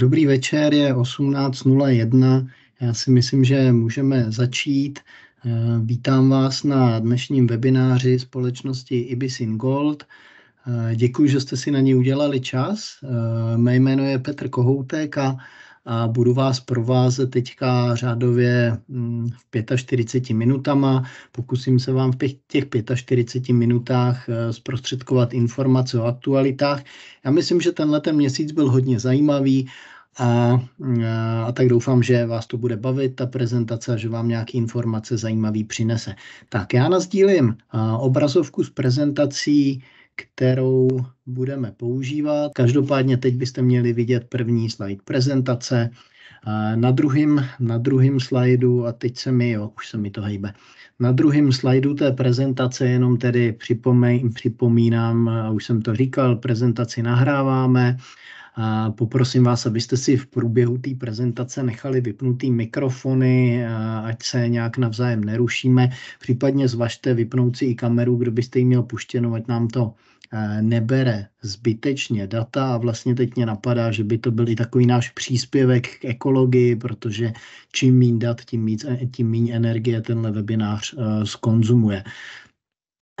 Dobrý večer, je 18.01. Já si myslím, že můžeme začít. Eh, vítám vás na dnešním webináři společnosti Ibisin Gold. Eh, děkuji, že jste si na ní udělali čas. Eh, mé jméno je Petr Kohoutek a a budu vás provázet teďka řádově mm, v 45 minutama. Pokusím se vám v těch 45 minutách eh, zprostředkovat informace o aktualitách. Já myslím, že tenhle ten měsíc byl hodně zajímavý a, a, mm, eh, a tak doufám, že vás to bude bavit, ta prezentace, že vám nějaké informace zajímavé přinese. Tak já nazdílím eh, obrazovku s prezentací kterou budeme používat. Každopádně teď byste měli vidět první slide prezentace. Na druhém na druhým slajdu, a teď se mi, jo, už se mi to hejbe, na druhém slajdu té prezentace jenom tedy připomínám, a už jsem to říkal, prezentaci nahráváme Poprosím vás, abyste si v průběhu té prezentace nechali vypnutý mikrofony, ať se nějak navzájem nerušíme. Případně zvažte vypnout si i kameru, kdo byste ji měl puštěnou, ať nám to e, nebere zbytečně data a vlastně teď mě napadá, že by to byl i takový náš příspěvek k ekologii, protože čím méně dat, tím, méně e, tím méně energie tenhle webinář skonzumuje. E, uh,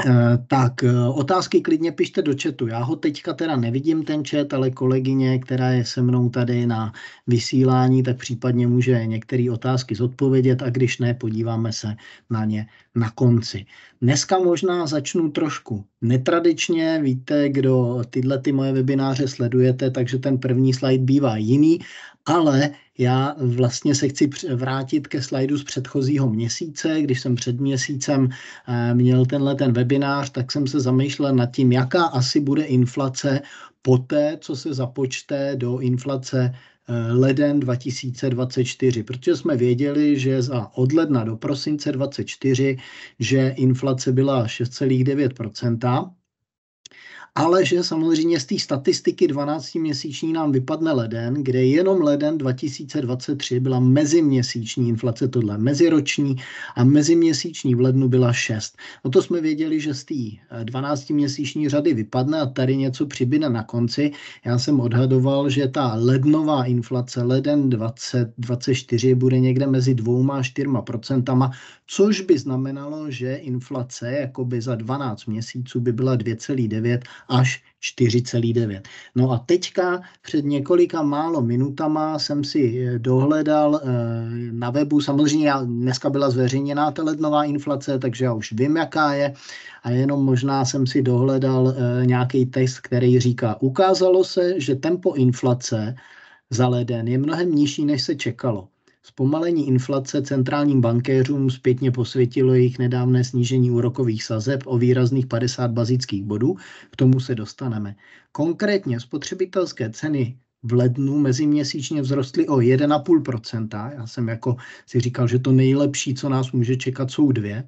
Eh, tak eh, otázky klidně pište do chatu. Já ho teďka teda nevidím ten chat, ale kolegyně, která je se mnou tady na vysílání, tak případně může některé otázky zodpovědět a když ne, podíváme se na ně na konci. Dneska možná začnu trošku netradičně. Víte, kdo tyhle ty moje webináře sledujete, takže ten první slide bývá jiný, ale já vlastně se chci vrátit ke slajdu z předchozího měsíce. Když jsem před měsícem eh, měl tenhle ten webinář, tak jsem se zamýšlel nad tím, jaká asi bude inflace poté, co se započte do inflace eh, leden 2024, protože jsme věděli, že za od ledna do prosince 2024, že inflace byla ale že samozřejmě z té statistiky 12-měsíční nám vypadne leden, kde jenom leden 2023 byla meziměsíční inflace, tohle meziroční a meziměsíční v lednu byla 6. No to jsme věděli, že z té 12-měsíční eh, řady vypadne a tady něco přibyne na konci. Já jsem odhadoval, že ta lednová inflace leden 2024 bude někde mezi dvouma a 4 procentama, což by znamenalo, že inflace jakoby za 12 měsíců by byla 2,9 až 4,9. No a teďka před několika málo minutama jsem si eh, dohledal eh, na webu, samozřejmě já, dneska byla zveřejněná ta lednová inflace, takže já už vím, jaká je a jenom možná jsem si dohledal eh, nějaký test, který říká, ukázalo se, že tempo inflace za leden je mnohem nižší, než se čekalo. Zpomalení inflace centrálním bankéřům zpětně posvětilo jejich nedávné snížení úrokových sazeb o výrazných 50 bazických bodů, k tomu se dostaneme. Konkrétně spotřebitelské ceny v lednu meziměsíčně vzrostly o 1,5%. Já jsem jako si říkal, že to nejlepší, co nás může čekat, jsou dvě.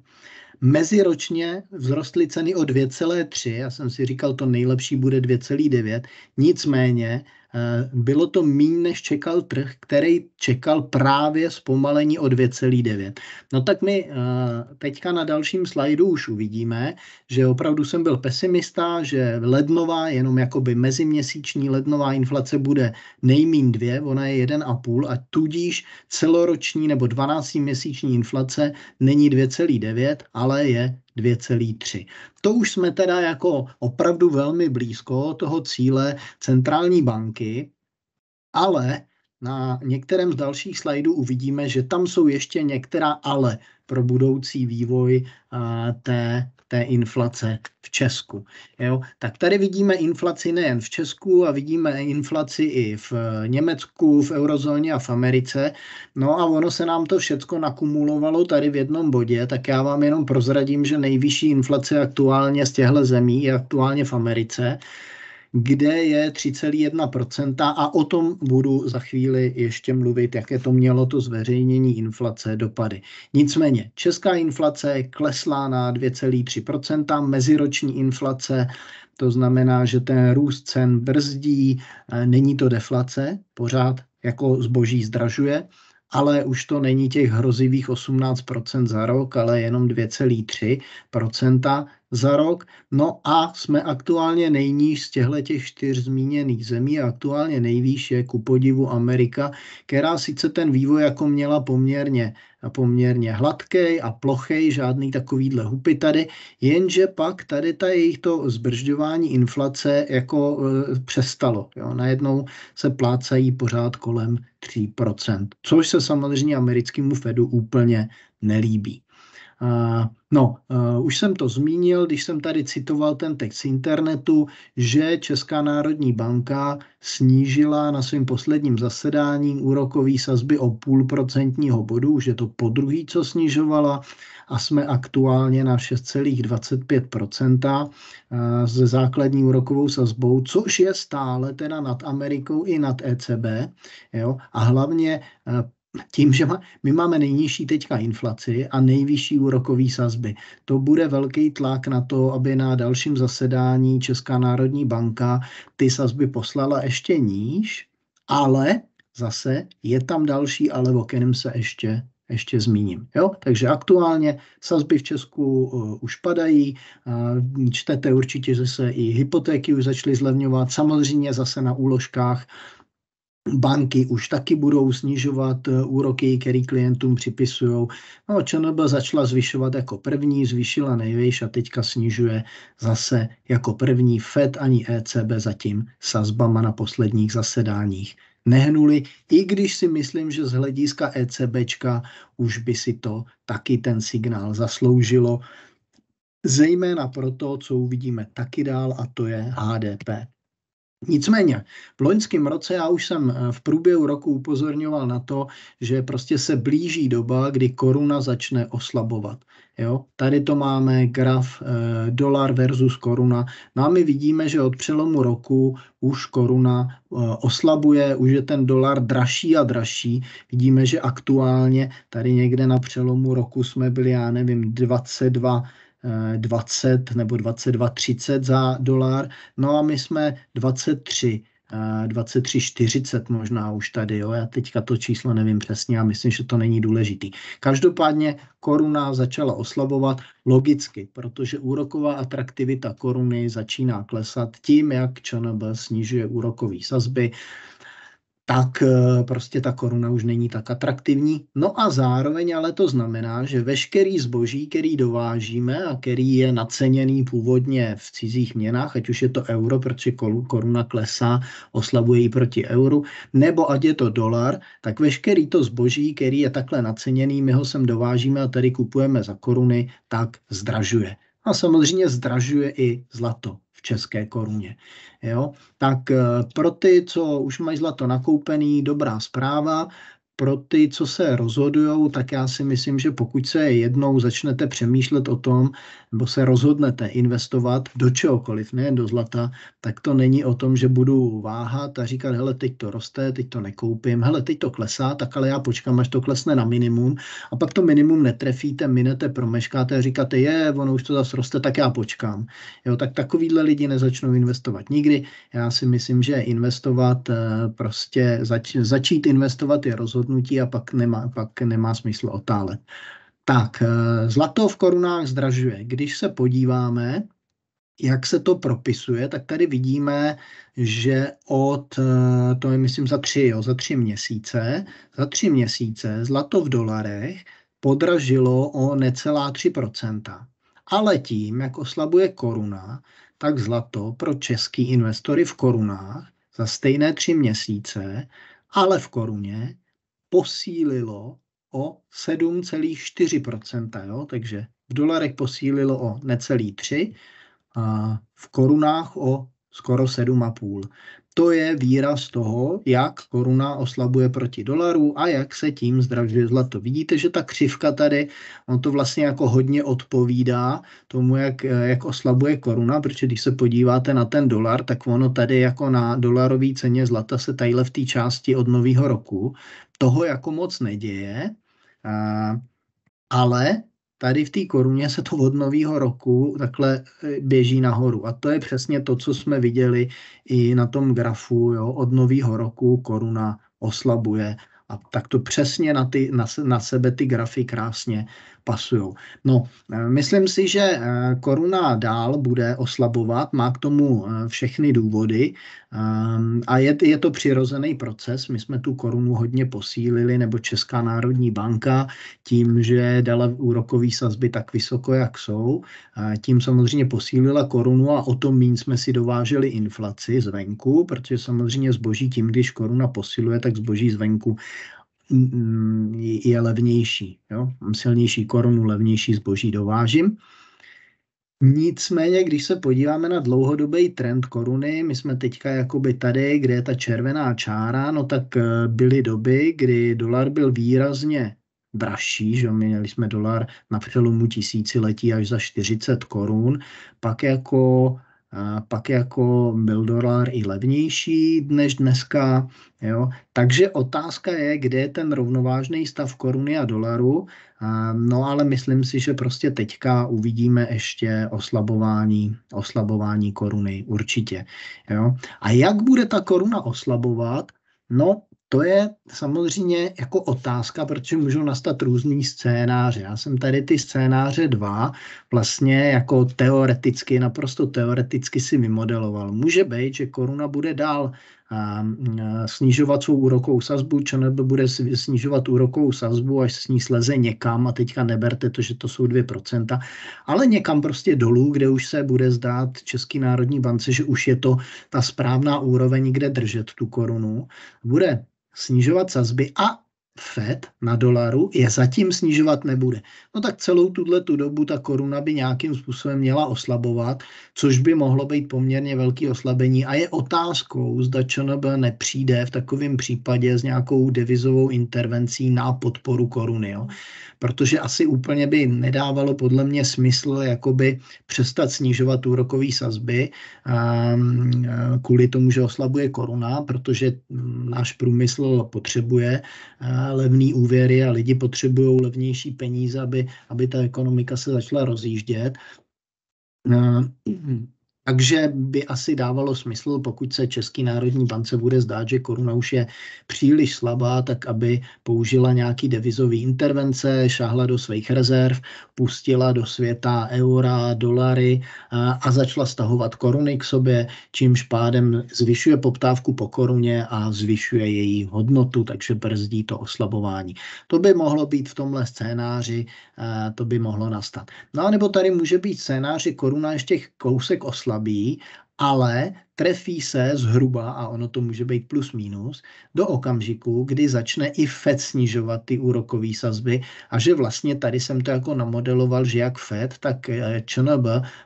Meziročně vzrostly ceny o 2,3. Já jsem si říkal, to nejlepší bude 2,9. Nicméně Eh, bylo to méně než čekal trh, který čekal právě zpomalení o 2,9. No tak my eh, teďka na dalším slajdu už uvidíme, že opravdu jsem byl pesimista, že lednová, jenom jakoby meziměsíční lednová inflace bude nejmín dvě, ona je 1,5 a tudíž celoroční nebo 12-měsíční inflace není 2,9, ale je 2,3. To už jsme teda jako opravdu velmi blízko toho cíle centrální banky, ale na některém z dalších slajdů uvidíme, že tam jsou ještě některá ale pro budoucí vývoj té té inflace v Česku. Jo? Tak tady vidíme inflaci nejen v Česku a vidíme inflaci i v eh, Německu, v eurozóně a v Americe. No a ono se nám to všechno nakumulovalo tady v jednom bodě, tak já vám jenom prozradím, že nejvyšší inflace aktuálně z těchto zemí je aktuálně v Americe kde je 3,1% a o tom budu za chvíli ještě mluvit, jaké to mělo to zveřejnění inflace dopady. Nicméně česká inflace klesla na 2,3%, meziroční inflace to znamená, že ten růst cen brzdí, e, není to deflace, pořád jako zboží zdražuje, ale už to není těch hrozivých 18% za rok, ale jenom 2,3% za rok. No a jsme aktuálně nejníž z těchto těch čtyř zmíněných zemí a aktuálně nejvýš je ku podivu Amerika, která sice ten vývoj jako měla poměrně a poměrně hladký a plochý, žádný takovýhle hupy tady, jenže pak tady ta jejich to zbržďování inflace jako e, přestalo. Jo. Najednou se plácají pořád kolem 3%, což se samozřejmě americkému Fedu úplně nelíbí. Eh, no, eh, už jsem to zmínil, když jsem tady citoval ten text z internetu, že Česká národní banka snížila na svém posledním zasedání úrokové sazby o půl procentního bodu, že to po druhý, co snižovala, a jsme aktuálně na 6,25% eh, se základní úrokovou sazbou, což je stále teda nad Amerikou i nad ECB. Jo? A hlavně tím, že má, my máme nejnižší teďka inflaci a nejvyšší úrokové sazby. To bude velký tlak na to, aby na dalším zasedání Česká národní banka ty sazby poslala ještě níž, ale zase je tam další, ale o kterém se ještě ještě zmíním. Jo? Takže aktuálně sazby v Česku uh, už padají, uh, čtete určitě, že se i hypotéky už začaly zlevňovat, samozřejmě zase na úložkách uh, Banky už taky budou snižovat eh, úroky, které klientům připisují. No, ČNB začala zvyšovat jako první, zvyšila nejvejš a teďka snižuje zase jako první. FED ani ECB zatím sazbama na posledních zasedáních nehnuli, i když si myslím, že z hlediska ECBčka už by si to taky ten signál zasloužilo, zejména proto, co uvidíme taky dál, a to je HDP. Nicméně, v loňském roce já už jsem eh, v průběhu roku upozorňoval na to, že prostě se blíží doba, kdy koruna začne oslabovat. Jo? Tady to máme graf e, dolar versus koruna. No a my vidíme, že od přelomu roku už koruna e, oslabuje, už je ten dolar dražší a dražší. Vidíme, že aktuálně tady někde na přelomu roku jsme byli, já nevím, 22 20 nebo 22 30 za dolar. No a my jsme 23 23 40 možná už tady, jo. já teďka to číslo nevím přesně a myslím, že to není důležitý. Každopádně koruna začala oslabovat logicky, protože úroková atraktivita koruny začíná klesat tím, jak ČNB snižuje úrokové sazby tak eh, prostě ta koruna už není tak atraktivní. No a zároveň ale to znamená, že veškerý zboží, který dovážíme a který je naceněný původně v cizích měnách, ať už je to euro, protože koruna klesá, oslabuje ji proti euru, nebo ať je to dolar, tak veškerý to zboží, který je takhle naceněný, my ho sem dovážíme a tady kupujeme za koruny, tak zdražuje a samozřejmě zdražuje i zlato v české koruně. Jo? Tak eh, pro ty, co už mají zlato nakoupený, dobrá zpráva, pro ty, co se rozhodují, tak já si myslím, že pokud se jednou začnete přemýšlet o tom, nebo se rozhodnete investovat do čehokoliv, ne do zlata, tak to není o tom, že budu váhat a říkat, hele, teď to roste, teď to nekoupím, hele, teď to klesá, tak ale já počkám, až to klesne na minimum a pak to minimum netrefíte, minete, promeškáte a říkáte, je, ono už to zase roste, tak já počkám. Jo, tak takovýhle lidi nezačnou investovat nikdy. Já si myslím, že investovat eh, prostě, zač, začít investovat je rozhodnout rozhodnutí a pak nemá, pak nemá smysl otálet. Tak, eh, zlato v korunách zdražuje. Když se podíváme, jak se to propisuje, tak tady vidíme, že od, eh, to je myslím za tři, jo, za tři měsíce, za tři měsíce zlato v dolarech podražilo o necelá 3%. Ale tím, jak oslabuje koruna, tak zlato pro český investory v korunách za stejné tři měsíce, ale v koruně posílilo o 7,4%, jo? takže v dolarech posílilo o necelý 3 a v korunách o skoro 7,5. To je výraz toho, jak koruna oslabuje proti dolaru a jak se tím zdražuje zlato. Vidíte, že ta křivka tady, on to vlastně jako hodně odpovídá tomu, jak, jak oslabuje koruna, protože když se podíváte na ten dolar, tak ono tady jako na dolarové ceně zlata se tadyhle v té části od nového roku toho jako moc neděje, ale tady v té koruně se to od nového roku takhle eh, běží nahoru. A to je přesně to, co jsme viděli i na tom grafu. Jo? Od nového roku koruna oslabuje. A tak to přesně na, ty, na, na sebe ty grafy krásně pasují. No, eh, myslím si, že eh, koruna dál bude oslabovat, má k tomu eh, všechny důvody ehm, a je, je to přirozený proces. My jsme tu korunu hodně posílili, nebo Česká národní banka, tím, že dala úrokové sazby tak vysoko, jak jsou. Tím samozřejmě posílila korunu a o to méně jsme si dováželi inflaci zvenku, protože samozřejmě zboží tím, když koruna posiluje, tak zboží zvenku je levnější. Jo? Mám silnější korunu, levnější zboží dovážím. Nicméně, když se podíváme na dlouhodobý trend koruny, my jsme teďka jakoby tady, kde je ta červená čára, no tak eh, byly doby, kdy dolar byl výrazně dražší, že měli jsme dolar na přelomu tisíciletí až za 40 korun, pak jako a pak jako byl dolar i levnější než dneska. Jo? Takže otázka je, kde je ten rovnovážný stav koruny a dolaru. A, no ale myslím si, že prostě teďka uvidíme ještě oslabování, oslabování koruny určitě. Jo? A jak bude ta koruna oslabovat? No, to je samozřejmě jako otázka, protože můžou nastat různý scénáře. Já jsem tady ty scénáře dva vlastně jako teoreticky, naprosto teoreticky si vymodeloval. Může být, že koruna bude dál ehm, eh, snižovat svou úrokovou sazbu, nebo bude snižovat úrokovou sazbu, až s ní sleze někam a teďka neberte to, že to jsou 2%, ale někam prostě dolů, kde už se bude zdát Český národní bance, že už je to ta správná úroveň, kde držet tu korunu. Bude snižovat sazby a FED na dolaru je zatím snižovat nebude. No tak celou tuhle tu dobu ta koruna by nějakým způsobem měla oslabovat, což by mohlo být poměrně velký oslabení a je otázkou, zda ČNB nepřijde v takovém případě s nějakou devizovou intervencí na podporu koruny. Jo? Protože asi úplně by nedávalo podle mě smysl jakoby přestat snižovat úrokové sazby ehm, kvůli tomu, že oslabuje koruna, protože náš průmysl potřebuje levný úvěry a lidi potřebují levnější peníze, aby, aby ta ekonomika se začala rozjíždět. Eh, takže by asi dávalo smysl, pokud se Český národní bance bude zdát, že koruna už je příliš slabá, tak aby použila nějaký devizový intervence, šáhla do svých rezerv, pustila do světa eura, dolary a, a začala stahovat koruny k sobě, čímž pádem zvyšuje poptávku po koruně a zvyšuje její hodnotu, takže brzdí to oslabování. To by mohlo být v tomhle scénáři, to by mohlo nastat. No a nebo tady může být scénář, že koruna ještě kousek oslabí, slabý, ale trefí se zhruba, a ono to může být plus minus, do okamžiku, kdy začne i FED snižovat ty úrokové sazby a že vlastně tady jsem to jako namodeloval, že jak FED, tak eh, ČNB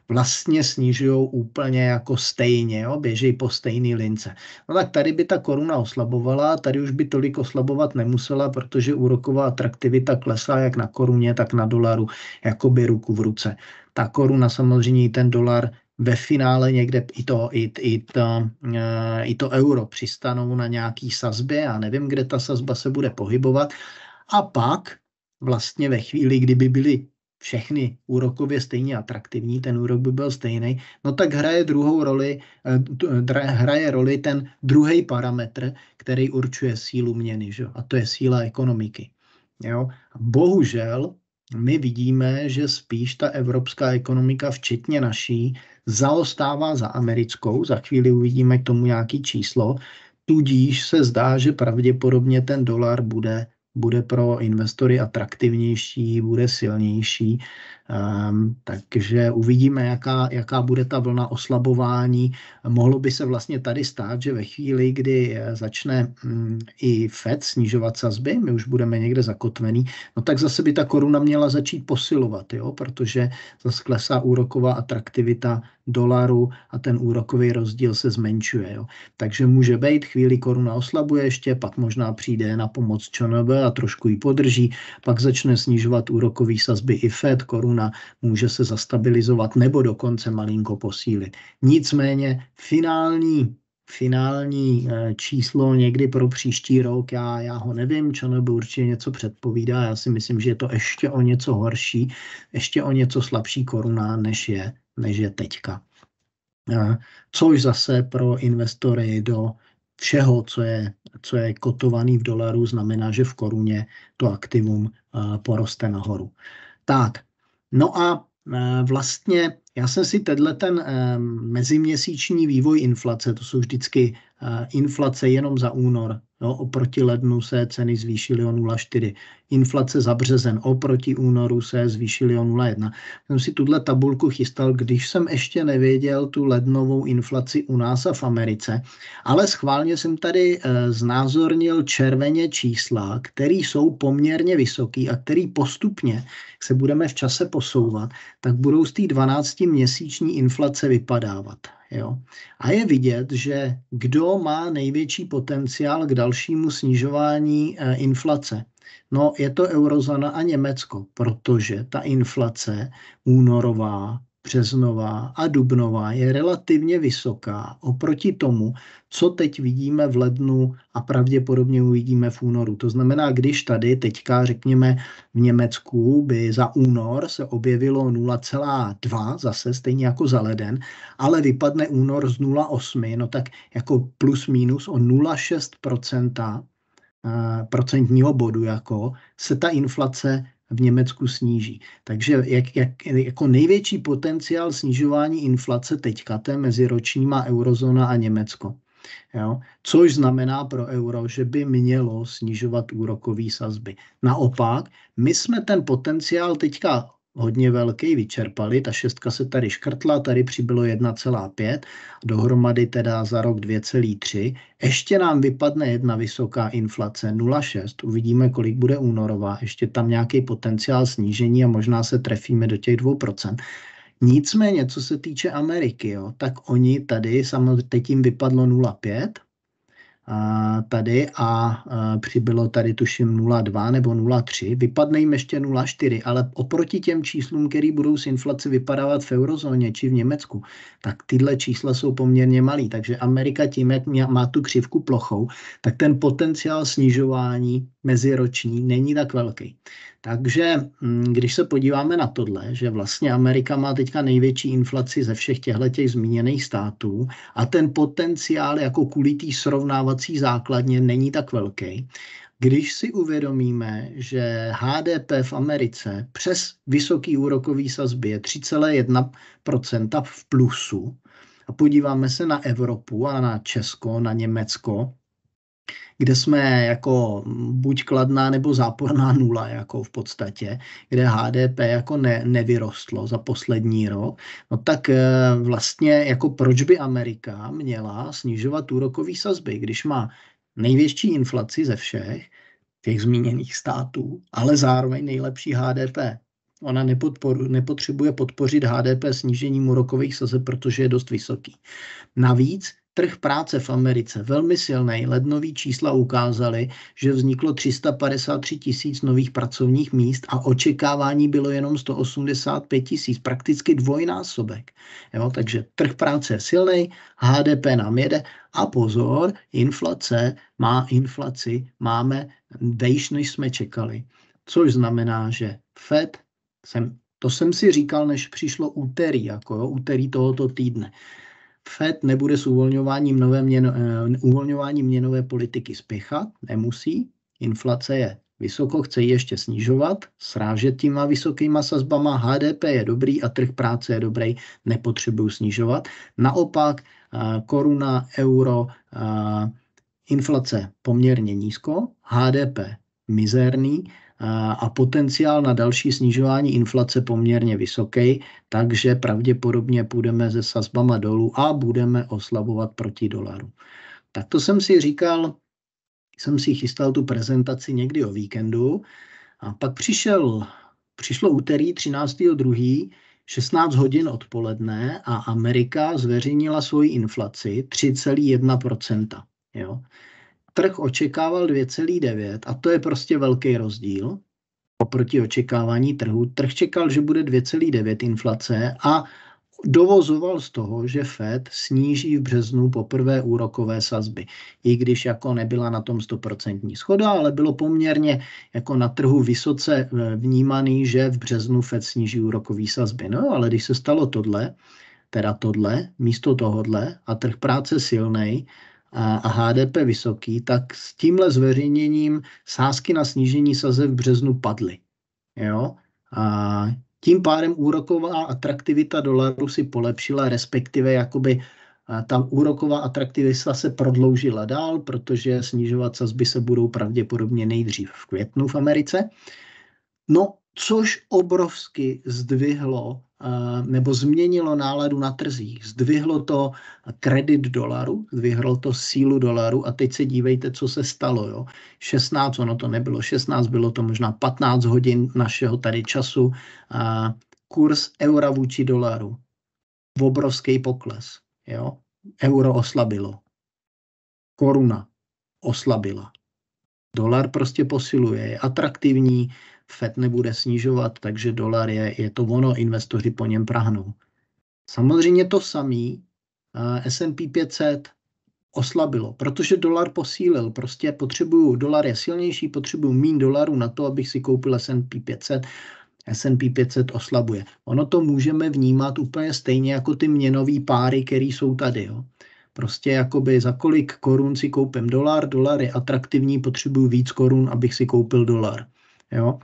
vlastně snižují úplně jako stejně, jo, běží po stejné lince. No tak tady by ta koruna oslabovala, tady už by tolik oslabovat nemusela, protože úroková atraktivita klesá jak na koruně, tak na dolaru, jako by ruku v ruce. Ta koruna samozřejmě i ten dolar ve finále někde i to, i, i, to, e, i to euro přistanou na nějaký sazbě a nevím, kde ta sazba se bude pohybovat. A pak vlastně ve chvíli, kdyby byly všechny úrokově stejně atraktivní, ten úrok by byl stejný, no tak hraje druhou roli, e, hraje roli ten druhý parametr, který určuje sílu měny, že? a to je síla ekonomiky. Jo? Bohužel my vidíme, že spíš ta evropská ekonomika, včetně naší, zaostává za americkou, za chvíli uvidíme k tomu nějaký číslo, tudíž se zdá, že pravděpodobně ten dolar bude, bude pro investory atraktivnější, bude silnější Ehm, takže uvidíme, jaká, jaká bude ta vlna oslabování. Mohlo by se vlastně tady stát, že ve chvíli, kdy eh, začne mm, i FED snižovat sazby, my už budeme někde zakotvený, no tak zase by ta koruna měla začít posilovat, jo? protože zase klesá úroková atraktivita dolaru a ten úrokový rozdíl se zmenšuje. Jo? Takže může být, chvíli koruna oslabuje ještě, pak možná přijde na pomoc ČNB a trošku ji podrží, pak začne snižovat úrokový sazby i FED, koruna koruna může se zastabilizovat nebo dokonce malinko posílit. Nicméně finální finální eh, číslo někdy pro příští rok, já, já ho nevím, čo nebo určitě něco předpovídá, já si myslím, že je to ještě o něco horší, ještě o něco slabší koruna, než je, než je teďka. Eh, což zase pro investory do všeho, co je, co je kotovaný v dolaru, znamená, že v koruně to aktivum eh, poroste nahoru. Tak, No a e, vlastně já jsem si tenhle ten e, meziměsíční vývoj inflace, to jsou vždycky Inflace jenom za únor jo, no, oproti lednu se ceny zvýšily o 0,4. Inflace za březen oproti únoru se zvýšily o 0,1. Jsem si tuhle tabulku chystal, když jsem ještě nevěděl tu lednovou inflaci u nás a v Americe, ale schválně jsem tady e, znázornil červeně čísla, které jsou poměrně vysoký a který postupně se budeme v čase posouvat, tak budou z té 12 měsíční inflace vypadávat. Jo? A je vidět, že kdo má největší potenciál k dalšímu snižování eh, inflace. No, je to eurozona a Německo, protože ta inflace únorová březnová a dubnová je relativně vysoká oproti tomu, co teď vidíme v lednu a pravděpodobně uvidíme v únoru. To znamená, když tady teďka, řekněme, v Německu by za únor se objevilo 0,2, zase stejně jako za leden, ale vypadne únor z 0,8, no tak jako plus minus o 0,6 eh, procentního bodu, jako se ta inflace v Německu sníží. Takže jak, jak, jako největší potenciál snižování inflace teďka je meziroční má eurozóna a Německo. Jo? Což znamená pro euro, že by mělo snižovat úrokové sazby. Naopak, my jsme ten potenciál teďka hodně velký, vyčerpali. Ta šestka se tady škrtla, tady přibylo 1,5, dohromady teda za rok 2,3. Ještě nám vypadne jedna vysoká inflace, 0,6, uvidíme, kolik bude únorová, ještě tam nějaký potenciál snížení a možná se trefíme do těch 2%. Nicméně, co se týče Ameriky, jo, tak oni tady, samozřejmě teď jim vypadlo tady a přibylo tady tuším 0,2 nebo 0,3. Vypadne jim ještě 0,4, ale oproti těm číslům, které budou s inflace vypadávat v eurozóně či v Německu, tak tyhle čísla jsou poměrně malý. Takže Amerika tím, jak má tu křivku plochou, tak ten potenciál snižování meziroční není tak velký. Takže mm, když se podíváme na tohle, že vlastně Amerika má teďka největší inflaci ze všech těchto těch zmíněných států a ten potenciál jako kvůli té srovnávací základně není tak velký, když si uvědomíme, že HDP v Americe přes vysoký úrokový sazby je 3,1% v plusu, a podíváme se na Evropu a na Česko, na Německo, kde jsme jako buď kladná nebo záporná nula jako v podstatě, kde HDP jako ne, nevyrostlo za poslední rok, no tak eh, vlastně jako proč by Amerika měla snižovat úrokové sazby, když má největší inflaci ze všech těch zmíněných států, ale zároveň nejlepší HDP. Ona nepodporu, nepotřebuje podpořit HDP snížením úrokových sazeb, protože je dost vysoký. Navíc Trh práce v Americe velmi silný. Lednový čísla ukázaly, že vzniklo 353 tisíc nových pracovních míst a očekávání bylo jenom 185 tisíc, prakticky dvojnásobek. Jo, takže trh práce je silný, HDP nám jede a pozor, inflace má inflaci, máme vejš, než jsme čekali. Což znamená, že Fed, jsem, to jsem si říkal, než přišlo úterý, jako jo, úterý tohoto týdne Fed nebude s uvolňováním, nové měno, eh, uvolňováním měnové politiky spěchat, nemusí. Inflace je vysoko, chce ji ještě snižovat, srážet těma vysokýma sazbama, HDP je dobrý a trh práce je dobrý, nepotřebují snižovat. Naopak eh, koruna, euro, eh, inflace poměrně nízko, HDP mizerný, a potenciál na další snižování inflace poměrně vysoký, takže pravděpodobně půjdeme se sazbama dolů a budeme oslabovat proti dolaru. Tak to jsem si říkal, jsem si chystal tu prezentaci někdy o víkendu a pak přišel, přišlo úterý 13.2., 16 hodin odpoledne a Amerika zveřejnila svoji inflaci 3,1%. Jo? trh očekával 2,9 a to je prostě velký rozdíl oproti očekávání trhu. Trh čekal, že bude 2,9 inflace a dovozoval z toho, že Fed sníží v březnu poprvé úrokové sazby, i když jako nebyla na tom 100% schoda, ale bylo poměrně jako na trhu vysoce eh, vnímaný, že v březnu Fed sníží úrokové sazby. No ale když se stalo tohle, teda tohle, místo tohodle a trh práce silnej, a, HDP vysoký, tak s tímhle zveřejněním sázky na snížení saze v březnu padly. Jo? A tím pádem úroková atraktivita dolaru si polepšila, respektive jakoby ta tam úroková atraktivita se prodloužila dál, protože snižovat sazby se budou pravděpodobně nejdřív v květnu v Americe. No což obrovsky zdvihlo eh, nebo změnilo náladu na trzích. Zdvihlo to kredit dolaru, zdvihlo to sílu dolaru a teď se dívejte, co se stalo. Jo? 16, ono to nebylo 16, bylo to možná 15 hodin našeho tady času. A eh, kurz eura vůči dolaru. V obrovský pokles. Jo? Euro oslabilo. Koruna oslabila. Dolar prostě posiluje, je atraktivní, FED nebude snižovat, takže dolar je, je to ono, investoři po něm prahnou. Samozřejmě to samý eh, S&P 500 oslabilo, protože dolar posílil. Prostě potřebuju, dolar je silnější, potřebuju mín dolarů na to, abych si koupil S&P 500. S&P 500 oslabuje. Ono to můžeme vnímat úplně stejně jako ty měnové páry, které jsou tady. Jo. Prostě jakoby za kolik korun si koupím dolar, dolar je atraktivní, potřebuju víc korun, abych si koupil dolar. Jo.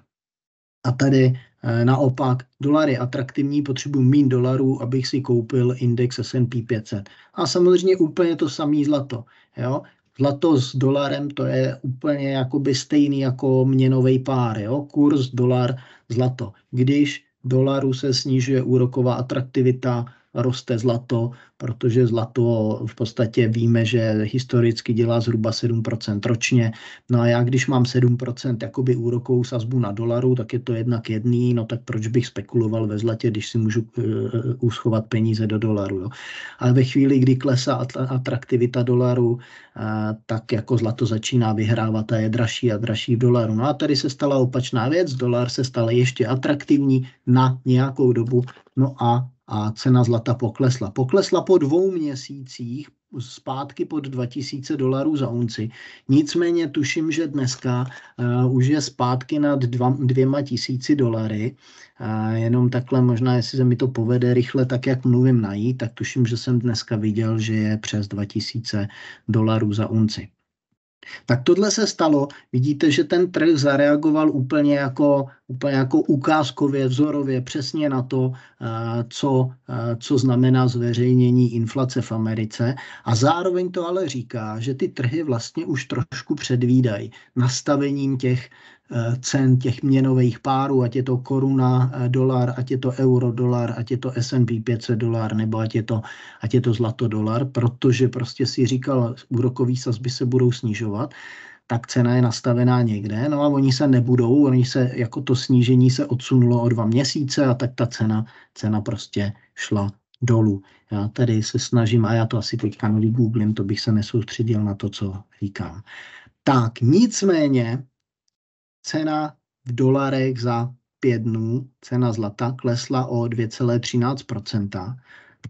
A tady eh, naopak dolar je atraktivní, potřebuji mín dolarů, abych si koupil index S&P 500. A samozřejmě úplně to samé zlato. Jo? Zlato s dolarem to je úplně jakoby stejný jako měnový pár. Jo? Kurz, dolar, zlato. Když dolaru se snižuje úroková atraktivita, roste zlato, protože zlato v podstatě víme, že historicky dělá zhruba 7% ročně. No a já, když mám 7% jakoby úrokovou sazbu na dolaru, tak je to jednak jedný, no tak proč bych spekuloval ve zlatě, když si můžu uh, uschovat peníze do dolaru. Jo? Ale ve chvíli, kdy klesá atraktivita dolaru, uh, tak jako zlato začíná vyhrávat a je dražší a dražší v dolaru. No a tady se stala opačná věc, dolar se stal ještě atraktivní na nějakou dobu, no a a cena zlata poklesla. Poklesla po dvou měsících zpátky pod 2000 dolarů za unci. Nicméně tuším, že dneska uh, už je zpátky nad dva, dvěma tisíci dolary. Uh, jenom takhle možná, jestli se mi to povede rychle, tak jak mluvím najít, tak tuším, že jsem dneska viděl, že je přes 2000 dolarů za unci. Tak tohle se stalo. Vidíte, že ten trh zareagoval úplně jako, úplně jako ukázkově, vzorově, přesně na to, eh, co, eh, co znamená zveřejnění inflace v Americe. A zároveň to ale říká, že ty trhy vlastně už trošku předvídají nastavením těch, Eh, cen těch měnových párů, ať je to koruna, eh, dolar, ať je to euro, dolar, ať je to S&P 500 dolar, nebo ať je to, ať je to zlato dolar, protože prostě si říkal, úrokové sazby se budou snižovat, tak cena je nastavená někde, no a oni se nebudou, oni se, jako to snížení se odsunulo o dva měsíce a tak ta cena, cena prostě šla dolů. Já tady se snažím, a já to asi teďka nevygooglím, to bych se nesoustředil na to, co říkám. Tak, nicméně, cena v dolarech za pět dnů, cena zlata, klesla o 2,13%.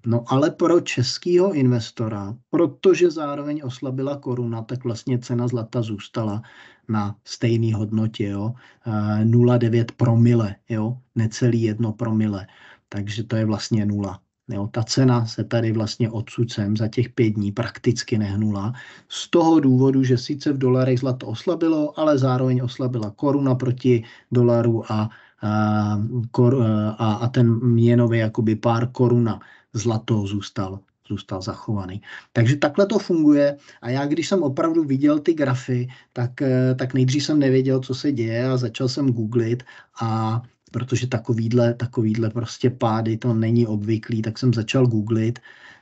No ale pro českého investora, protože zároveň oslabila koruna, tak vlastně cena zlata zůstala na stejné hodnotě, jo? 0,9 eh, promile, jo? necelý 1 promile. Takže to je vlastně nula. Jo, ta cena se tady vlastně odsucem za těch pět dní prakticky nehnula. Z toho důvodu, že sice v dolarech zlato oslabilo, ale zároveň oslabila koruna proti dolaru a, a, kor, a, a ten měnový jakoby pár koruna zlato zůstal zůstal zachovaný. Takže takhle to funguje a já, když jsem opravdu viděl ty grafy, tak, eh, tak nejdřív jsem nevěděl, co se děje a začal jsem googlit a protože takovýhle, takovýhle prostě pády to není obvyklý, tak jsem začal googlit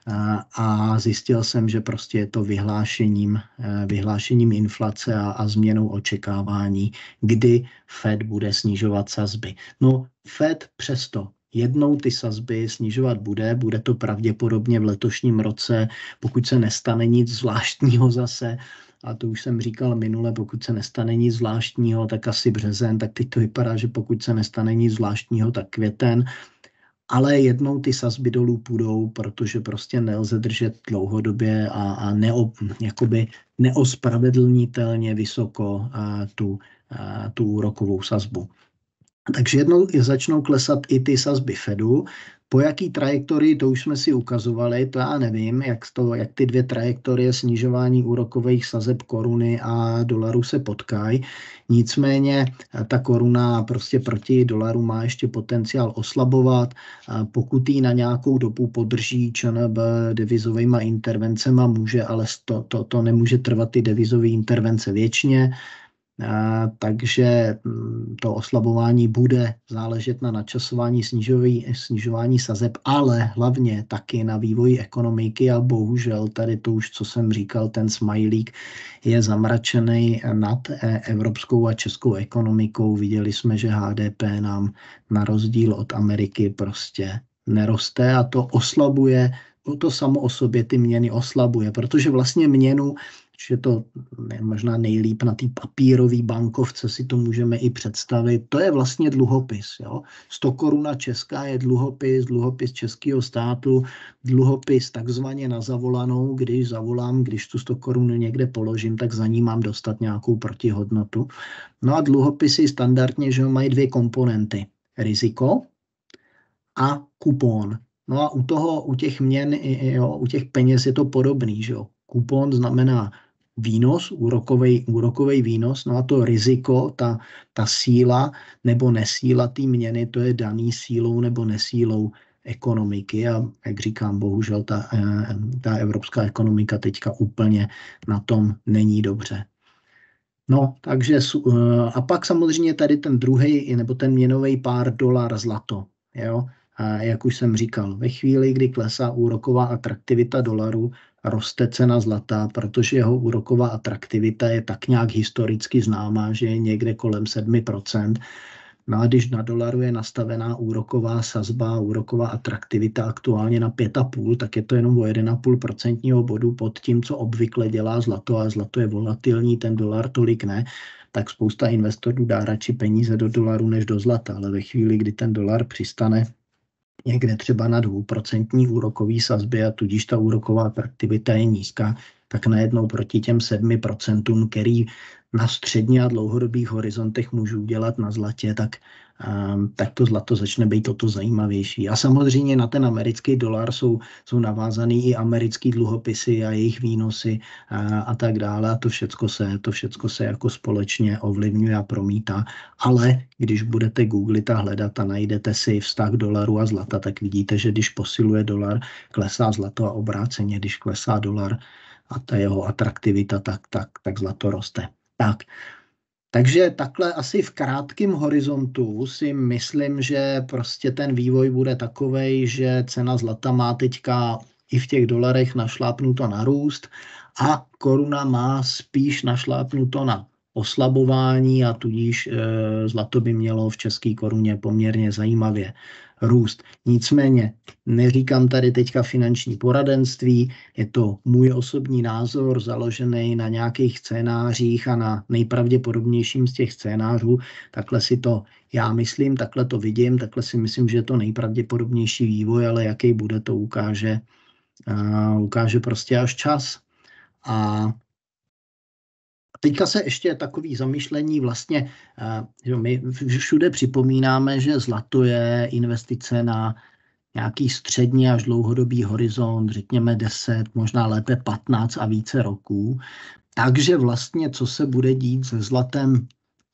a, a zjistil jsem, že prostě je to vyhlášením, e, vyhlášením inflace a, a změnou očekávání, kdy Fed bude snižovat sazby. No Fed přesto jednou ty sazby snižovat bude, bude to pravděpodobně v letošním roce, pokud se nestane nic zvláštního zase, a to už jsem říkal minule, pokud se nestane nic zvláštního, tak asi březen, tak teď to vypadá, že pokud se nestane nic zvláštního, tak květen, ale jednou ty sazby dolů půjdou, protože prostě nelze držet dlouhodobě a, a neo, jakoby neospravedlnitelně vysoko a tu, a tu úrokovou sazbu. Takže jednou začnou klesat i ty sazby Fedu, po jaký trajektorii, to už jsme si ukazovali, to já nevím, jak, to, jak ty dvě trajektorie snižování úrokových sazeb koruny a dolaru se potkají. Nicméně eh, ta koruna prostě proti dolaru má ještě potenciál oslabovat. Eh, pokud ji na nějakou dobu podrží ČNB devizovými intervencemi, může, ale to, to, to nemůže trvat ty devizové intervence věčně takže mm, to oslabování bude záležet na načasování snižování, snižování sazeb, ale hlavně taky na vývoji ekonomiky a bohužel tady to už, co jsem říkal, ten smajlík je zamračený nad e, evropskou a českou ekonomikou. Viděli jsme, že HDP nám na rozdíl od Ameriky prostě neroste a to oslabuje to samo o sobě ty měny oslabuje, protože vlastně měnu je to možná nejlíp na té papírové bankovce, si to můžeme i představit. To je vlastně dluhopis. Jo? 100 koruna česká je dluhopis, dluhopis českého státu, dluhopis takzvaně na zavolanou, když zavolám, když tu 100 korun někde položím, tak za ní mám dostat nějakou protihodnotu. No a dluhopisy standardně, že mají dvě komponenty. Riziko a kupon. No a u toho, u těch měn, jo, u těch peněz je to podobný, že jo. Kupon znamená výnos, úrokový, úrokový výnos, no a to riziko, ta, ta síla nebo nesíla té měny, to je daný sílou nebo nesílou ekonomiky a jak říkám, bohužel ta, eh, ta evropská ekonomika teďka úplně na tom není dobře. No, takže eh, a pak samozřejmě tady ten druhý nebo ten měnový pár dolar zlato. Jo? jak už jsem říkal, ve chvíli, kdy klesá úroková atraktivita dolaru, roste cena zlata, protože jeho úroková atraktivita je tak nějak historicky známá, že je někde kolem 7%. No a když na dolaru je nastavená úroková sazba, úroková atraktivita aktuálně na 5,5, tak je to jenom o 1,5% bodu pod tím, co obvykle dělá zlato a zlato je volatilní, ten dolar tolik ne, tak spousta investorů dá radši peníze do dolaru než do zlata, ale ve chvíli, kdy ten dolar přistane někde třeba na dvouprocentní úrokový sazbě a tudíž ta úroková atraktivita je nízká, tak najednou proti těm 7%, který na střední a dlouhodobých horizontech můžu udělat na zlatě, tak, ehm, tak to zlato začne být toto zajímavější. A samozřejmě na ten americký dolar jsou, jsou navázané i americké dluhopisy a jejich výnosy a, a tak dále. A to všecko, se, to všecko se jako společně ovlivňuje a promítá. Ale když budete googlit a hledat a najdete si vztah dolaru a zlata, tak vidíte, že když posiluje dolar, klesá zlato a obráceně, když klesá dolar, a ta jeho atraktivita, tak, tak, tak zlato roste. Tak. Takže takhle asi v krátkém horizontu si myslím, že prostě ten vývoj bude takový, že cena zlata má teďka i v těch dolarech našlápnuto na růst a koruna má spíš našlápnuto na oslabování a tudíž e, zlato by mělo v české koruně poměrně zajímavě růst. Nicméně neříkám tady teďka finanční poradenství, je to můj osobní názor založený na nějakých scénářích a na nejpravděpodobnějším z těch scénářů. Takhle si to já myslím, takhle to vidím, takhle si myslím, že je to nejpravděpodobnější vývoj, ale jaký bude, to ukáže, uh, ukáže prostě až čas. A teďka se ještě takový zamyšlení vlastně, eh, že my všude připomínáme, že zlato je investice na nějaký střední až dlouhodobý horizont, řekněme 10, možná lépe 15 a více roků. Takže vlastně, co se bude dít se zlatem,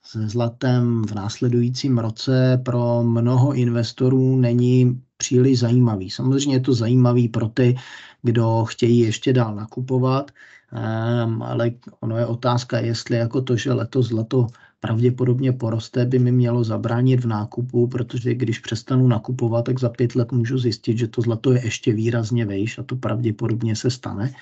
se zlatem v následujícím roce pro mnoho investorů není příliš zajímavý. Samozřejmě je to zajímavý pro ty, kdo chtějí ještě dál nakupovat, Um, ale ono je otázka, jestli jako to, že letos zlato pravděpodobně poroste, by mi mělo zabránit v nákupu, protože když přestanu nakupovat, tak za pět let můžu zjistit, že to zlato je ještě výrazně vejš a to pravděpodobně se stane.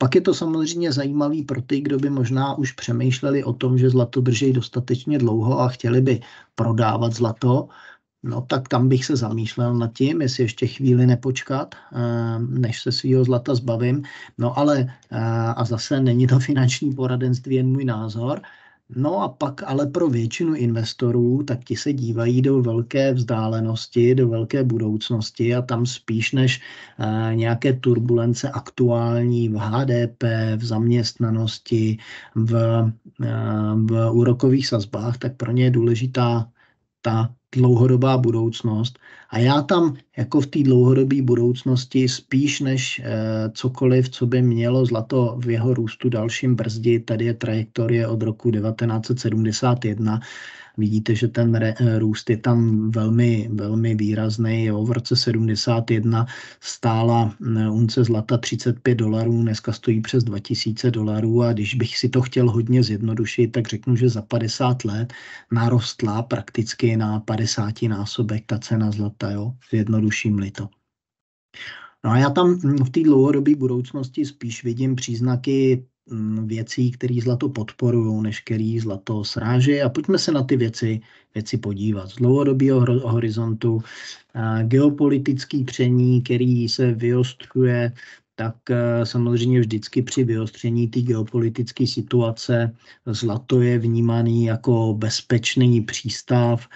Pak je to samozřejmě zajímavý pro ty, kdo by možná už přemýšleli o tom, že zlato drží dostatečně dlouho a chtěli by prodávat zlato, No tak tam bych se zamýšlel nad tím, jestli ještě chvíli nepočkat, eh, než se svýho zlata zbavím. No ale, eh, a zase není to finanční poradenství, jen můj názor, No a pak ale pro většinu investorů, tak ti se dívají do velké vzdálenosti, do velké budoucnosti a tam spíš než eh, nějaké turbulence aktuální v HDP, v zaměstnanosti, v, v úrokových sazbách, tak pro ně je důležitá ta dlouhodobá budoucnost. A já tam jako v té dlouhodobé budoucnosti spíš než e, cokoliv, co by mělo zlato v jeho růstu dalším brzdit, tady je trajektorie od roku 1971, Vidíte, že ten re, eh, růst je tam velmi, velmi výrazný. Jo. V roce 71 stála eh, unce zlata 35 dolarů, dneska stojí přes 2000 dolarů a když bych si to chtěl hodně zjednodušit, tak řeknu, že za 50 let narostla prakticky na 50 násobek ta cena zlata, jo. zjednoduším lito. to. No a já tam v té dlouhodobé budoucnosti spíš vidím příznaky Mm, věcí, které zlato podporují, než který zlato sráže. A pojďme se na ty věci, věci podívat. Z dlouhodobého horizontu geopolitický tření, který se vyostřuje, tak samozřejmě vždycky při vyostření té geopolitické situace zlato je vnímaný jako bezpečný přístav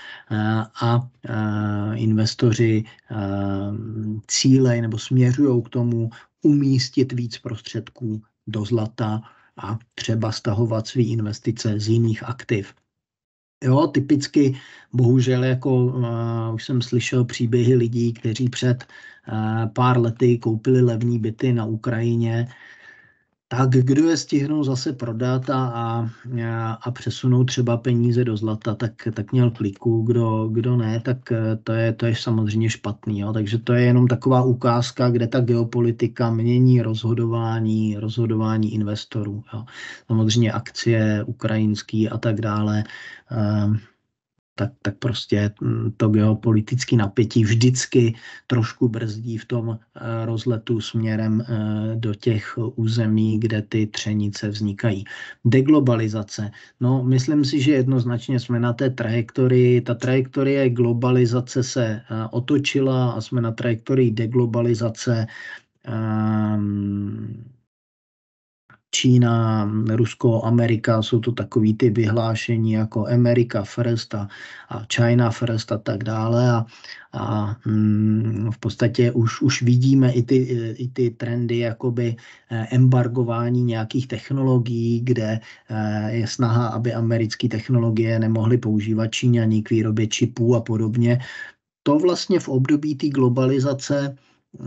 a investoři cílej nebo směřují k tomu umístit víc prostředků do zlata a třeba stahovat své investice z jiných aktiv. Jo, typicky, bohužel, jako uh, už jsem slyšel příběhy lidí, kteří před uh, pár lety koupili levní byty na Ukrajině, tak kdo je stihnou zase prodat a, a, a přesunout třeba peníze do zlata, tak, tak měl kliku, kdo, kdo ne, tak eh, to je, to je samozřejmě špatný. Jo. Takže to je jenom taková ukázka, kde ta geopolitika mění rozhodování, rozhodování investorů. Jo. Samozřejmě akcie ukrajinský a tak dále. Eh, tak, tak prostě mm, to geopolitické napětí vždycky trošku brzdí v tom eh, rozletu směrem eh, do těch území, kde ty třenice vznikají. Deglobalizace. No, myslím si, že jednoznačně jsme na té trajektorii, ta trajektorie globalizace se eh, otočila a jsme na trajektorii deglobalizace. Um, Čína, Rusko, Amerika, jsou to takový ty vyhlášení jako America First a, a China First a tak dále a, a mm, v podstatě už, už vidíme i ty, i ty trendy jakoby eh, embargování nějakých technologií, kde eh, je snaha, aby americké technologie nemohly používat Číňaní k výrobě čipů a podobně. To vlastně v období té globalizace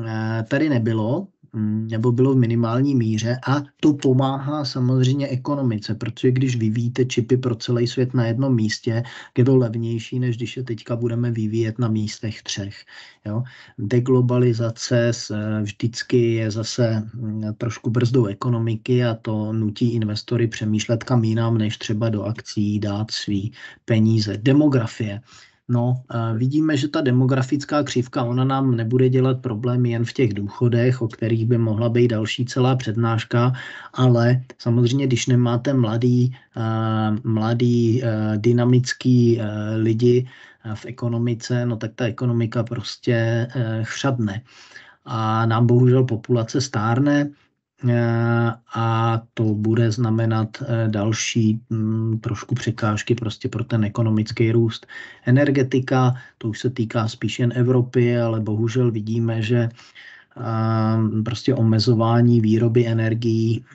eh, tady nebylo, Mm, nebo bylo v minimální míře a to pomáhá samozřejmě ekonomice, protože když vyvíjíte čipy pro celý svět na jednom místě, je to levnější, než když je teďka budeme vyvíjet na místech třech. Jo? Deglobalizace eh, vždycky je zase mm, trošku brzdou ekonomiky a to nutí investory přemýšlet kam jinam, než třeba do akcí dát svý peníze. Demografie No, vidíme, že ta demografická křivka, ona nám nebude dělat problémy jen v těch důchodech, o kterých by mohla být další celá přednáška, ale samozřejmě, když nemáte mladý, mladý dynamický lidi v ekonomice, no tak ta ekonomika prostě chřadne. A nám bohužel populace stárne, Eh, a to bude znamenat eh, další mm, trošku překážky prostě pro ten ekonomický růst. Energetika, to už se týká spíš jen Evropy, ale bohužel vidíme, že eh, prostě omezování výroby energií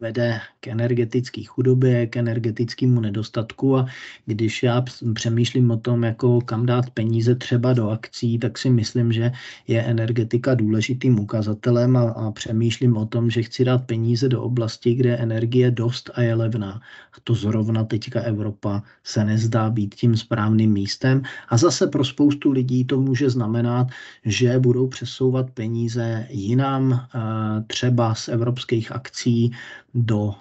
vede k energetické chudobě, k energetickému nedostatku a když já přemýšlím o tom, jako kam dát peníze třeba do akcí, tak si myslím, že je energetika důležitým ukazatelem a, a přemýšlím o tom, že chci dát peníze do oblasti, kde je energie dost a je levná. A to zrovna teďka Evropa se nezdá být tím správným místem a zase pro spoustu lidí to může znamenat, že budou přesouvat peníze jinam, eh, třeba z evropských akcí do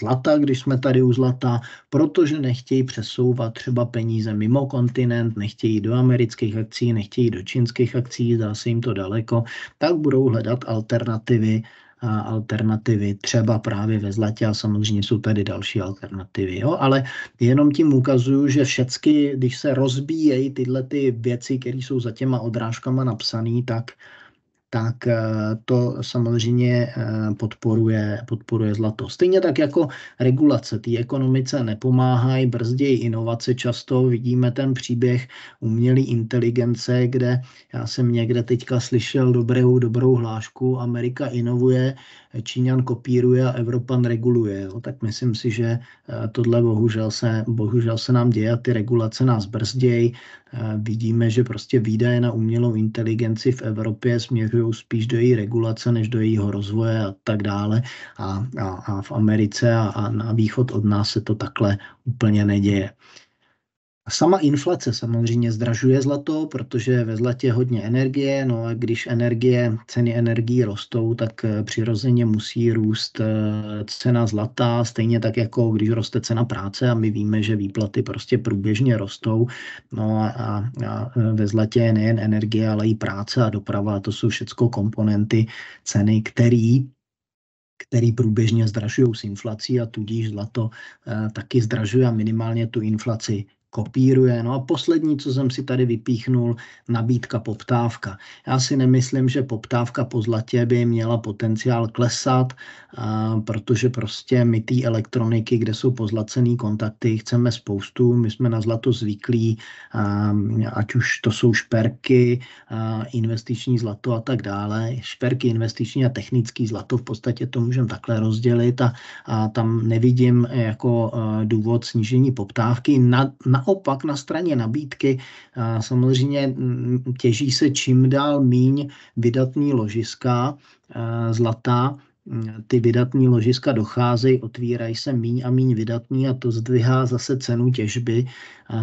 zlata, když jsme tady u zlata, protože nechtějí přesouvat třeba peníze mimo kontinent, nechtějí do amerických akcí, nechtějí do čínských akcí, zdá se jim to daleko, tak budou hledat alternativy a alternativy třeba právě ve zlatě a samozřejmě jsou tady další alternativy. Jo? Ale jenom tím ukazuju, že všechny, když se rozbíjejí tyhle ty věci, které jsou za těma odrážkama napsané, tak uh, tak eh, to samozřejmě eh, podporuje, podporuje zlato. Stejně tak jako regulace té ekonomice nepomáhají, brzději inovace často. Vidíme ten příběh umělé inteligence, kde já jsem někde teďka slyšel dobrou, dobrou hlášku Amerika inovuje, Číňan kopíruje a Evropan reguluje. Jo. Tak myslím si, že eh, tohle bohužel se, bohužel se nám děje a ty regulace nás brzdějí. Eh, vidíme, že prostě výdaje na umělou inteligenci v Evropě směřují spíš do její regulace, než do jejího rozvoje a tak dále. A, a, a v Americe a, a na východ od nás se to takhle úplně neděje. A sama inflace samozřejmě zdražuje zlato, protože ve zlatě je hodně energie, no a když energie, ceny energií rostou, tak eh, přirozeně musí růst eh, cena zlata, stejně tak jako když roste cena práce a my víme, že výplaty prostě průběžně rostou, no a, a, eh, ve zlatě je nejen energie, ale i práce a doprava, a to jsou všechno komponenty ceny, který který průběžně zdražují s inflací a tudíž zlato eh, taky zdražuje a minimálně tu inflaci kopíruje. No a poslední, co jsem si tady vypíchnul, nabídka poptávka. Já si nemyslím, že poptávka po zlatě by měla potenciál klesat, a, protože prostě my té elektroniky, kde jsou pozlacený kontakty, chceme spoustu. My jsme na zlato zvyklí, a, ať už to jsou šperky, a, investiční zlato a tak dále. Šperky investiční a technický zlato v podstatě to můžeme takhle rozdělit a, a tam nevidím jako důvod snížení poptávky. Na, na Naopak na straně nabídky samozřejmě mm, těží se čím dál míň vydatní ložiska zlata, mm, ty vydatní ložiska docházejí, otvírají se míň a míň vydatní a to zdvihá zase cenu těžby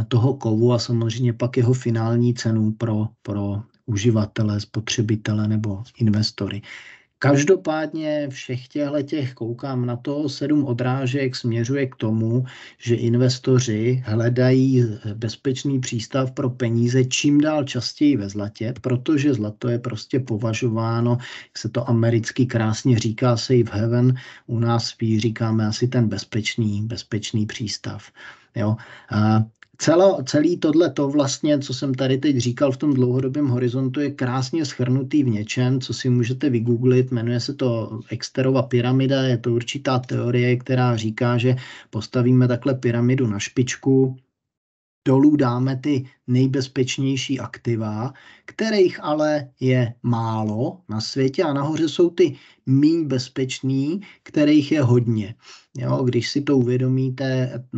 toho kovu a samozřejmě pak jeho finální cenu pro, pro uživatele, spotřebitele nebo investory. Každopádně všech těchto těch, koukám na to, sedm odrážek směřuje k tomu, že investoři hledají bezpečný přístav pro peníze čím dál častěji ve zlatě, protože zlato je prostě považováno, jak se to americky krásně říká safe heaven, u nás spíš říkáme asi ten bezpečný, bezpečný přístav. Jo. A Celo, celý tohle to vlastně, co jsem tady teď říkal v tom dlouhodobém horizontu, je krásně schrnutý v něčem, co si můžete vygooglit, jmenuje se to Exterova pyramida, je to určitá teorie, která říká, že postavíme takhle pyramidu na špičku, dolů dáme ty nejbezpečnější aktiva, kterých ale je málo na světě a nahoře jsou ty méně bezpečný, kterých je hodně. Jo, když si to uvědomíte,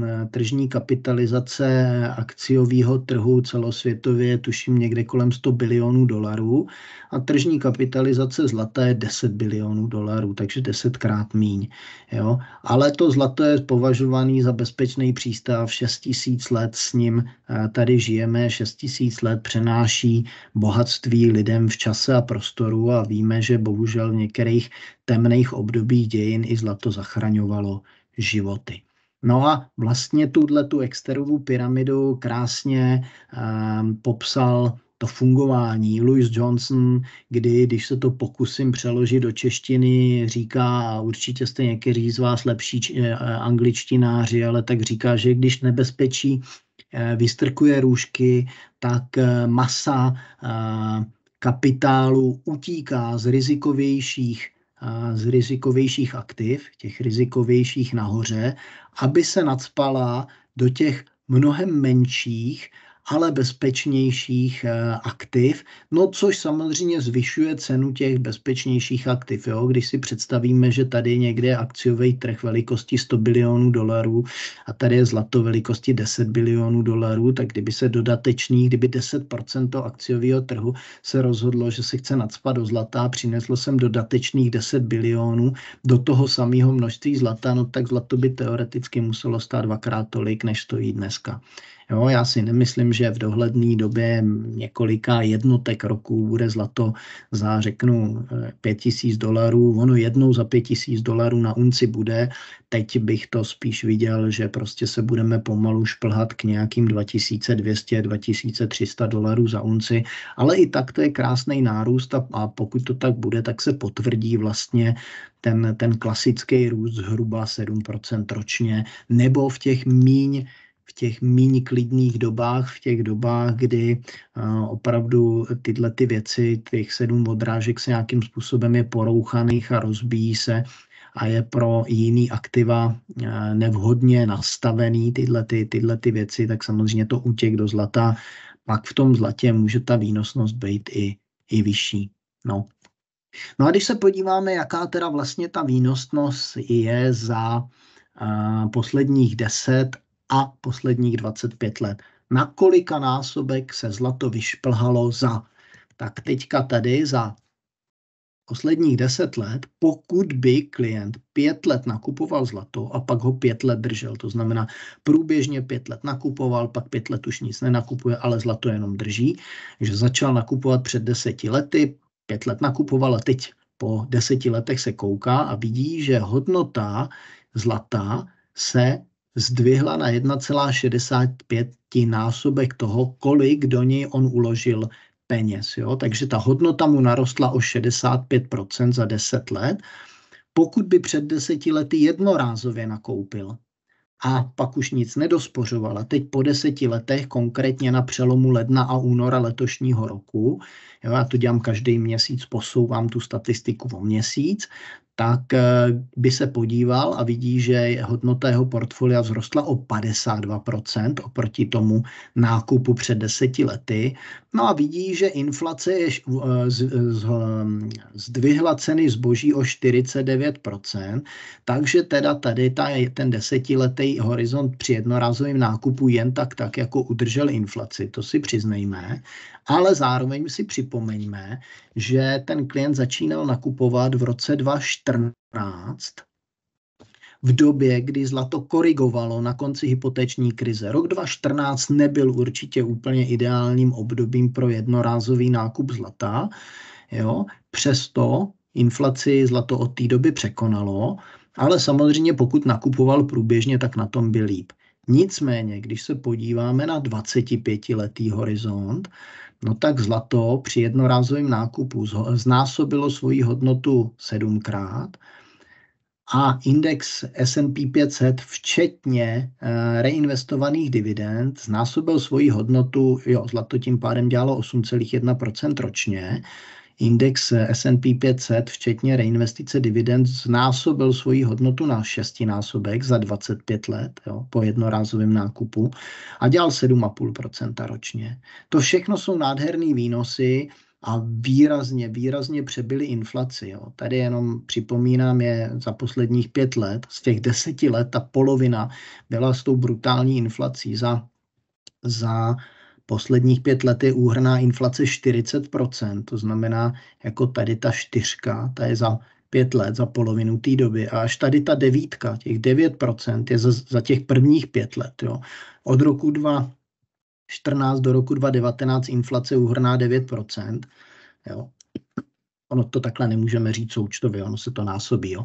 eh, tržní kapitalizace akciového trhu celosvětově je tuším někde kolem 100 bilionů dolarů a tržní kapitalizace zlata je 10 bilionů dolarů, takže 10 krát míň. Jo. Ale to zlato je považovaný za bezpečný přístav, 6 tisíc let s ním eh, tady žijeme víme, 6 tisíc let přenáší bohatství lidem v čase a prostoru a víme, že bohužel v některých temných období dějin i zlato zachraňovalo životy. No a vlastně tuhle tu exterovou pyramidu krásně um, popsal to fungování. Louis Johnson, kdy, když se to pokusím přeložit do češtiny, říká, a určitě jste někteří z vás lepší eh, angličtináři, ale tak říká, že když nebezpečí Eh, vystrkuje růžky, tak eh, masa eh, kapitálu utíká z rizikovějších z rizikovějších aktiv, těch rizikovějších nahoře, aby se nadspala do těch mnohem menších, ale bezpečnějších eh, aktiv, no což samozřejmě zvyšuje cenu těch bezpečnějších aktiv. Jo? Když si představíme, že tady někde je akciový trh velikosti 100 bilionů dolarů a tady je zlato velikosti 10 bilionů dolarů, tak kdyby se dodatečný, kdyby 10% toho akciového trhu se rozhodlo, že se chce nadspat do zlata a přineslo sem dodatečných 10 bilionů do toho samého množství zlata, no tak zlato by teoreticky muselo stát dvakrát tolik, než stojí dneska. Jo, já si nemyslím, že v dohledné době několika jednotek roků bude zlato za, řeknu, 5000 dolarů. Ono jednou za 5000 dolarů na unci bude. Teď bych to spíš viděl, že prostě se budeme pomalu šplhat k nějakým 2200, 2300 dolarů za unci. Ale i tak to je krásný nárůst a, a pokud to tak bude, tak se potvrdí vlastně ten, ten klasický růst zhruba 7% ročně, nebo v těch míň v těch méně klidných dobách, v těch dobách, kdy eh, opravdu tyhle ty věci, těch sedm odrážek se nějakým způsobem je porouchaných a rozbíjí se a je pro jiný aktiva eh, nevhodně nastavený tyhle ty, tyhle ty věci, tak samozřejmě to útěk do zlata, pak v tom zlatě může ta výnosnost být i, i vyšší. No. no a když se podíváme, jaká teda vlastně ta výnosnost je za eh, posledních 10 a posledních 25 let. Na kolika násobek se zlato vyšplhalo za? Tak teďka tady za posledních 10 let, pokud by klient 5 let nakupoval zlato a pak ho 5 let držel, to znamená průběžně 5 let nakupoval, pak 5 let už nic nenakupuje, ale zlato jenom drží, že začal nakupovat před 10 lety, 5 let nakupoval a teď po 10 letech se kouká a vidí, že hodnota zlata se zdvihla na 1,65 násobek toho, kolik do ní on uložil peněz. Jo? Takže ta hodnota mu narostla o 65% za 10 let. Pokud by před deseti lety jednorázově nakoupil a pak už nic a Teď po deseti letech, konkrétně na přelomu ledna a února letošního roku, jo, já to dělám každý měsíc, posouvám tu statistiku o měsíc, tak eh, by se podíval a vidí, že hodnota jeho portfolia vzrostla o 52% oproti tomu nákupu před deseti lety. No a vidí, že inflace je eh, hm, zdvihla ceny zboží o 49%, takže teda tady ta, ten desetiletý horizont při jednorázovém nákupu jen tak, tak jako udržel inflaci, to si přiznejme, ale zároveň si připomeňme, že ten klient začínal nakupovat v roce 2014, v době, kdy zlato korigovalo na konci hypotéční krize. Rok 2014 nebyl určitě úplně ideálním obdobím pro jednorázový nákup zlata, jo? přesto inflaci zlato od té doby překonalo, ale samozřejmě pokud nakupoval průběžně, tak na tom byl líp. Nicméně, když se podíváme na 25-letý horizont, no tak zlato při jednorázovém nákupu znásobilo svoji hodnotu sedmkrát, krát a index S&P 500 včetně eh, reinvestovaných dividend znásobil svoji hodnotu, jo, zlato tím pádem dělalo 8,1% ročně, index S&P 500 včetně reinvestice dividend znásobil svoji hodnotu na šestinásobek za 25 let jo, po jednorázovém nákupu a dělal 7,5% ročně. To všechno jsou nádherné výnosy, a výrazně, výrazně přebyly inflaci. Jo. Tady jenom připomínám je za posledních pět let, z těch deseti let ta polovina byla s tou brutální inflací. Za, za posledních pět let je úhrná inflace 40%, to znamená jako tady ta čtyřka, ta je za pět let, za polovinu té doby. A až tady ta devítka, těch 9% je za, za těch prvních pět let. Jo. Od roku 2 14 do roku 2019 inflace uhrná 9%. Jo ono to takhle nemůžeme říct součtově, ono se to násobí, jo.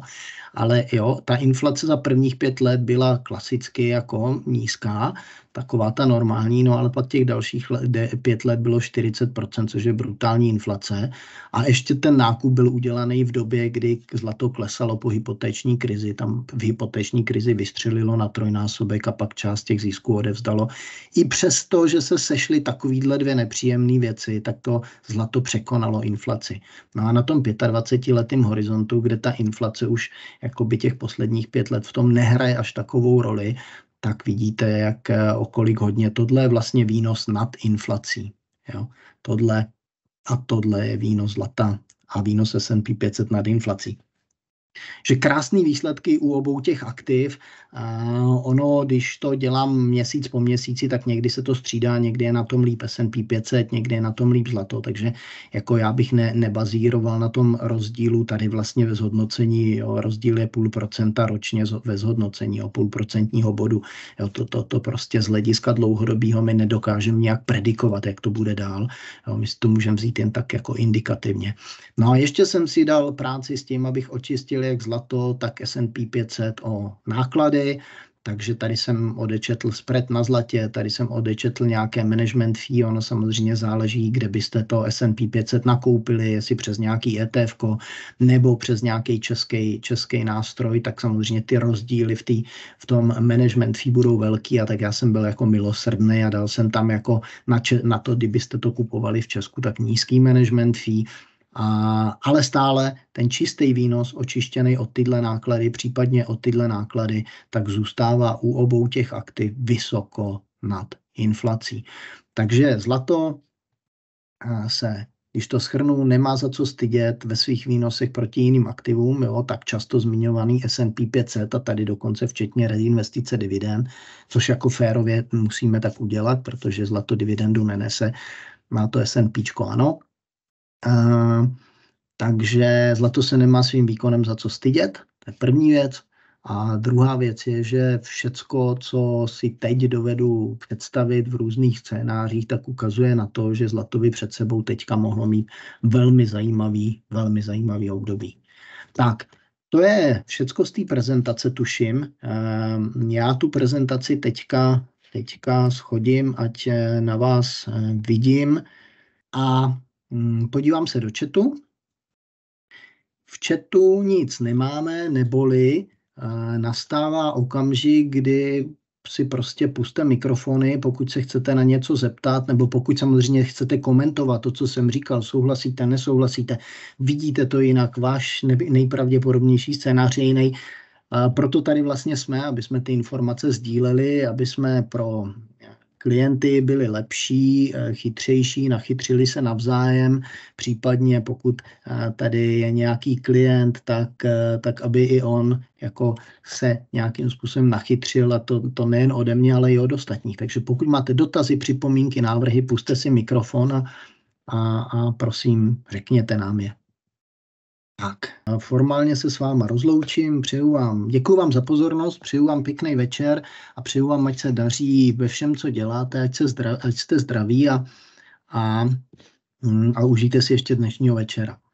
Ale jo, ta inflace za prvních pět let byla klasicky jako nízká, taková ta normální, no ale pak těch dalších let, de, pět let bylo 40%, což je brutální inflace. A ještě ten nákup byl udělaný v době, kdy zlato klesalo po hypotéční krizi. Tam v hypotéční krizi vystřelilo na trojnásobek a pak část těch zisků odevzdalo. I přesto, že se sešly takovýhle dvě nepříjemné věci, tak to zlato překonalo inflaci. No a na na tom 25-letém horizontu, kde ta inflace už jakoby těch posledních pět let v tom nehraje až takovou roli, tak vidíte, jak eh, okolik hodně tohle je vlastně výnos nad inflací. Jo? Tohle a tohle je výnos zlata a výnos S&P 500 nad inflací že krásné výsledky u obou těch aktiv. Uh, ono, když to dělám měsíc po měsíci, tak někdy se to střídá, někdy je na tom líp S&P 500, někdy je na tom líp zlato, takže jako já bych ne, nebazíroval na tom rozdílu tady vlastně ve zhodnocení, jo, rozdíl je půl procenta ročně ve zhodnocení, o půl procentního bodu. Jo, to, to, to prostě z hlediska dlouhodobého my nedokážeme nějak predikovat, jak to bude dál. Jo, my si to můžeme vzít jen tak jako indikativně. No a ještě jsem si dal práci s tím, abych očistil podíl jak zlato, tak S&P 500 o náklady, takže tady jsem odečetl spread na zlatě, tady jsem odečetl nějaké management fee, ono samozřejmě záleží, kde byste to S&P 500 nakoupili, jestli přes nějaký ETF nebo přes nějaký český, český nástroj, tak samozřejmě ty rozdíly v, tý, v tom management fee budou velký a tak já jsem byl jako milosrdný a dal jsem tam jako na, če, na to, kdybyste to kupovali v Česku, tak nízký management fee, a, ale stále ten čistý výnos očištěný od tyhle náklady, případně od tyhle náklady, tak zůstává u obou těch aktiv vysoko nad inflací. Takže zlato eh, se když to schrnu, nemá za co stydět ve svých výnosech proti jiným aktivům, jo, tak často zmiňovaný S&P 500 a tady dokonce včetně reinvestice dividend, což jako férově musíme tak udělat, protože zlato dividendu nenese, má to S&P, ano, Uh, takže zlato se nemá svým výkonem za co stydět, to je první věc. A druhá věc je, že všecko, co si teď dovedu představit v různých scénářích, tak ukazuje na to, že zlato by před sebou teďka mohlo mít velmi zajímavý, velmi zajímavý období. Tak, to je všecko z té prezentace, tuším. Eh, já tu prezentaci teďka, teďka schodím, ať na vás eh, vidím. A Mm, podívám se do chatu. V chatu nic nemáme, neboli eh, nastává okamžik, kdy si prostě puste mikrofony, pokud se chcete na něco zeptat, nebo pokud samozřejmě chcete komentovat to, co jsem říkal, souhlasíte, nesouhlasíte, vidíte to jinak, váš nejpravděpodobnější scénář je jiný. Eh, proto tady vlastně jsme, aby jsme ty informace sdíleli, aby jsme pro klienty byli lepší, eh, chytřejší, nachytřili se navzájem, případně pokud eh, tady je nějaký klient, tak, eh, tak aby i on jako se nějakým způsobem nachytřil a to, to nejen ode mě, ale i od ostatních. Takže pokud máte dotazy, připomínky, návrhy, puste si mikrofon a, a, a prosím, řekněte nám je. Tak, formálně se s váma rozloučím, přeju vám, děkuji vám za pozornost, přeju vám pěkný večer a přeju vám, ať se daří ve všem, co děláte, ať, se zdra, ať jste zdraví a, a, mm, a užijte si ještě dnešního večera.